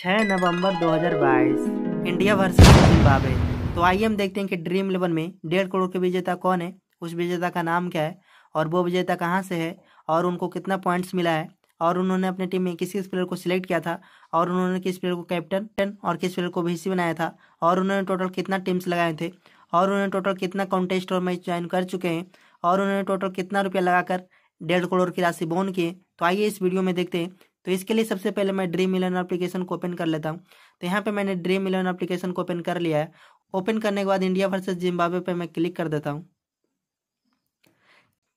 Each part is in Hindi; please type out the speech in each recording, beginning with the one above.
छः नवंबर 2022 इंडिया वर्सेस जिम्बाब्वे तो आइए हम देखते हैं कि ड्रीम इलेवन में डेढ़ करोड़ के विजेता कौन है उस विजेता का नाम क्या है और वो विजेता कहाँ से है और उनको कितना पॉइंट्स मिला है और उन्होंने अपने टीम में किस किस प्लेयर को सिलेक्ट किया था और उन्होंने किस प्लेयर को कैप्टन और किस प्लेयर को भीसी बनाया था और उन्होंने टोटल कितना टीम्स लगाए थे और उन्होंने टोटल कितना कॉन्टेस्ट और मैच ज्वाइन कर चुके हैं और उन्होंने टोटल कितना रुपया लगाकर डेढ़ करोड़ की राशि बोन किए तो आइए इस वीडियो में देखते हैं तो इसके लिए सबसे पहले मैं ड्रीम इलेवन एप्लीकेशन को ओपन कर लेता हूँ तो यहाँ पे मैंने ड्रीम इलेवन एप्लीकेशन को ओपन कर लिया है ओपन करने के बाद इंडिया वर्सेज जिम्बाब्वे पे मैं क्लिक कर देता हूँ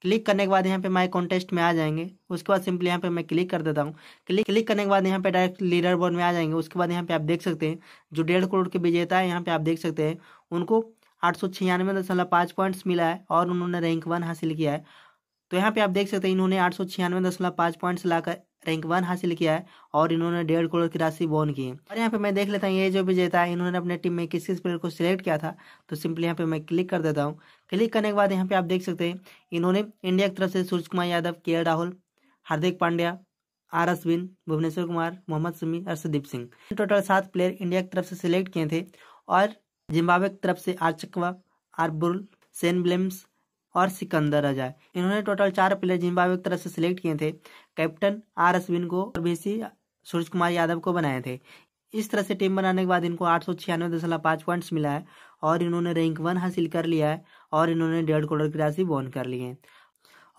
क्लिक करने के बाद यहाँ पे माई कॉन्टेस्ट में आ जाएंगे उसके बाद सिंपली यहाँ पे मैं क्लिक कर देता हूँ क्लिक क्लिक करने के बाद यहाँ पे डायरेक्ट लीडर बोर्ड में आ जाएंगे उसके बाद यहाँ पे आप देख सकते हैं जो डेढ़ करोड़ के विजेता है यहाँ पे आप देख सकते हैं उनको आठ सौ छियानवे दशमलव पाँच पॉइंट्स मिला है और उन्होंने रैंक वन हासिल किया है तो यहाँ पे आप देख सकते हैं इन्होंने आठ सौ छियानवे दशमलव पॉइंट्स लाकर रैंक वन हासिल किया है और इन्होंने डेढ़ करोड़ की राशि बोन की है और यहाँ पे मैं देख लेता हूँ ये जो भी जेता है इन्होंने अपने टीम में किस किस प्लेयर को सिलेक्ट किया था तो सिंपली यहाँ पे मैं क्लिक कर देता हूँ क्लिक करने के बाद यहाँ पे आप देख सकते हैं इन्होंने इंडिया की तरफ से सूर्य Kumar Yadav K Rahul Hardik Pandya R Ashwin Bhuvneshwar Kumar Mohammed Shami Arshdeep Singh total सात प्लेयर इंडिया की तरफ से सिलेक्ट किए थे और जिम्बाब्वे की तरफ से आर चकवा आर बुल सेन ब्लेम्स और सिकंदर अजय इन्होंने टोटल चार प्लेयर जिम्बाब्वे की तरफ से सिलेक्ट किए थे कैप्टन आर अश्विन को और भीसी सूरज कुमार यादव को बनाए थे इस तरह से टीम बनाने के बाद इनको आठ सौ छियानवे दशमलव पाँच पॉइंट्स मिला है और इन्होंने रैंक वन हासिल कर लिया है और इन्होंने डेढ़ करोड़ की राशि बोन कर ली है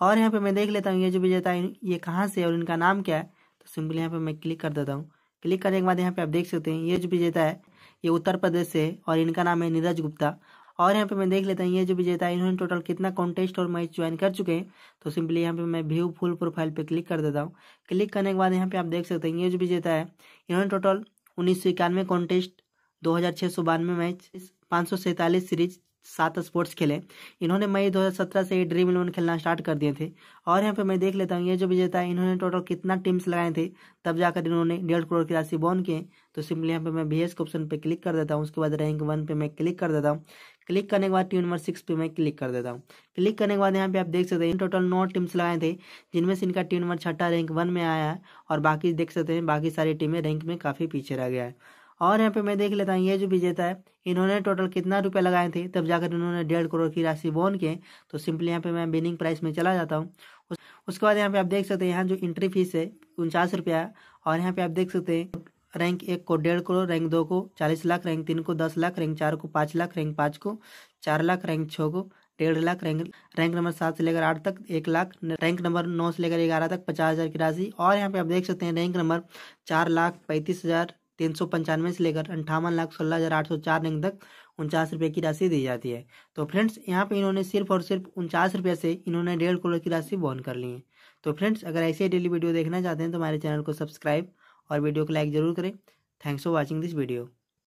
और यहाँ पे मैं देख लेता हूँ ये जो विजेता ये कहाँ से और इनका नाम क्या है तो सिंपली यहाँ पे मैं क्लिक कर देता हूँ क्लिक करने के बाद यहाँ पे आप देख सकते हैं ये जो विजेता है ये उत्तर प्रदेश से और इनका नाम है नीरज गुप्ता और यहाँ पे मैं देख लेता हूँ ये जो विजेता इन्होंने टोटल कितना कॉन्टेस्ट और मैच ज्वाइन कर चुके हैं तो सिंपली यहाँ पे मैं व्यू फुल प्रोफाइल पे क्लिक कर देता हूँ क्लिक करने के बाद यहाँ पे आप देख सकते हैं ये जो विजेता है इन्होंने टोटल उन्नीस सौ इक्यानवे कॉन्टेस्ट दो हज़ार सौ बानवे मैच पाँच सौ सैंतालीस सीरीज सात स्पोर्ट्स खेले इन्होंने मई 2017 से ही ड्रीम इलेवन खेलना स्टार्ट कर दिए थे और यहाँ पे मैं देख लेता हूँ ये जो विजेता है इन्होंने टोटल कितना टीम्स लगाए थे तब जाकर इन्होंने डेढ़ करोड़ की राशि बॉन किए तो सिंपली यहाँ पे मैं बी एस के ऑप्शन पे क्लिक कर देता हूँ उसके बाद रैंक वन पे मैं क्लिक कर देता हूँ क्लिक करने के बाद टीम नंबर सिक्स पे मैं क्लिक कर देता हूँ क्लिक करने के बाद यहाँ पे आप देख सकते हैं टोटल नौ टीम्स लगाए थे जिनमें से इनका टीम नंबर छठा रैंक वन में आया है और बाकी देख सकते हैं बाकी सारी टीमें रैंक में काफ़ी पीछे रह गया है और यहाँ पे मैं देख लेता हूँ ये जो विजेता है इन्होंने टोटल कितना रुपए लगाए थे तब जाकर इन्होंने डेढ़ करोड़ की राशि बोन किए तो सिंपली यहाँ पे मैं बिनिंग प्राइस में चला जाता हूँ उस, उसके बाद यहाँ पे आप देख सकते हैं यहाँ जो एंट्री फीस है उनचास रुपया और यहाँ पे आप देख सकते हैं रैंक एक को डेढ़ करोड़ रैंक दो को चालीस लाख रैंक तीन को दस लाख रैंक चार को पाँच लाख रैंक पाँच को चार लाख रैंक छः को डेढ़ लाख रैंक रैंक नंबर सात से लेकर आठ तक एक लाख रैंक नंबर नौ से लेकर ग्यारह तक पचास हज़ार की राशि और यहाँ पे आप देख सकते हैं रैंक नंबर चार लाख पैंतीस हज़ार तीन सौ पंचानवे से लेकर अंठावन लाख सोलह हज़ार आठ सौ चार रैंक तक उनचास रुपये की राशि दी जाती है तो फ्रेंड्स यहाँ पे इन्होंने सिर्फ और सिर्फ उनचास रुपये से इन्होंने डेढ़ करोड़ की राशि बॉन कर ली है तो फ्रेंड्स अगर ऐसे डेली वीडियो देखना चाहते हैं तो हमारे चैनल को सब्सक्राइब और वीडियो को लाइक जरूर करें thanks for watching this video